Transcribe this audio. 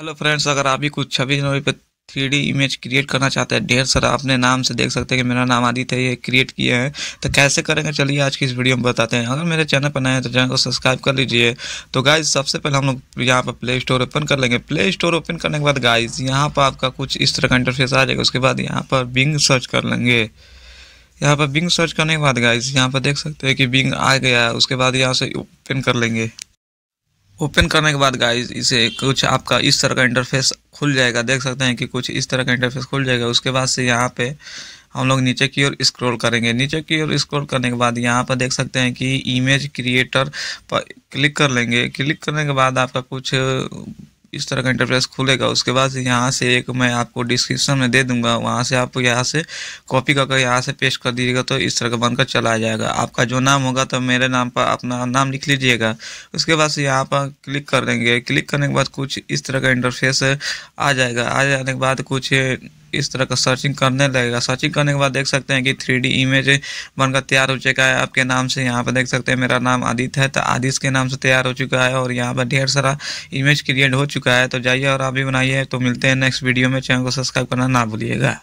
hello friends अगर आप भी कुछ छब्बीस जनवरी पर थ्री डी इमेज क्रिएट करना चाहते हैं ढेर सारा अपने नाम से देख सकते हैं कि मेरा नाम आदित्य है ये क्रिएट किए हैं तो कैसे करेंगे चलिए आज की इस वीडियो में बताते हैं अगर मेरे चैनल पर नए हैं तो चैनल को सब्सक्राइब कर लीजिए तो गाइज सबसे पहले हम लोग यहाँ पर प्ले स्टोर ओपन कर लेंगे प्ले स्टोर ओपन करने के बाद गाइज यहाँ पर आपका कुछ इस तरह का इंटरफेस आ जाएगा उसके बाद यहाँ पर बिंग सर्च कर लेंगे यहाँ पर बिंग सर्च करने के बाद गाइज यहाँ पर देख सकते हैं कि बिंग आ गया है उसके बाद यहाँ से ओपन कर लेंगे ओपन करने के बाद गाइस इसे कुछ आपका इस तरह का इंटरफेस खुल जाएगा देख सकते हैं कि कुछ इस तरह का इंटरफेस खुल जाएगा उसके बाद से यहाँ पे हम लोग नीचे की ओर स्क्रॉल करेंगे नीचे की ओर स्क्रॉल करने के बाद यहाँ पर देख सकते हैं कि इमेज क्रिएटर पर क्लिक कर लेंगे क्लिक करने के बाद आपका कुछ इस तरह का इंटरफेस खुलेगा उसके बाद यहाँ से एक मैं आपको डिस्क्रिप्शन में दे दूंगा वहाँ से आप यहाँ से कॉपी करके यहाँ से पेस्ट कर दीजिएगा तो इस तरह का बनकर चला जाएगा आपका जो नाम होगा तो मेरे नाम पर अपना नाम लिख लीजिएगा उसके बाद से यहाँ पर क्लिक कर देंगे क्लिक करने के बाद कुछ इस तरह का इंटरफेस आ जाएगा आ जाने के बाद कुछ इस तरह का सर्चिंग करने लगेगा सर्चिंग करने के बाद देख सकते हैं कि थ्री डी इमेज बनकर तैयार हो चुका है आपके नाम से यहाँ पर देख सकते हैं मेरा नाम आदित्य है तो आदित्य के नाम से तैयार हो चुका है और यहाँ पर ढेर सारा इमेज क्रिएट हो चुका है तो जाइए और आप भी बनाइए तो मिलते हैं नेक्स्ट वीडियो में चैनल को सब्सक्राइब करना ना भूलिएगा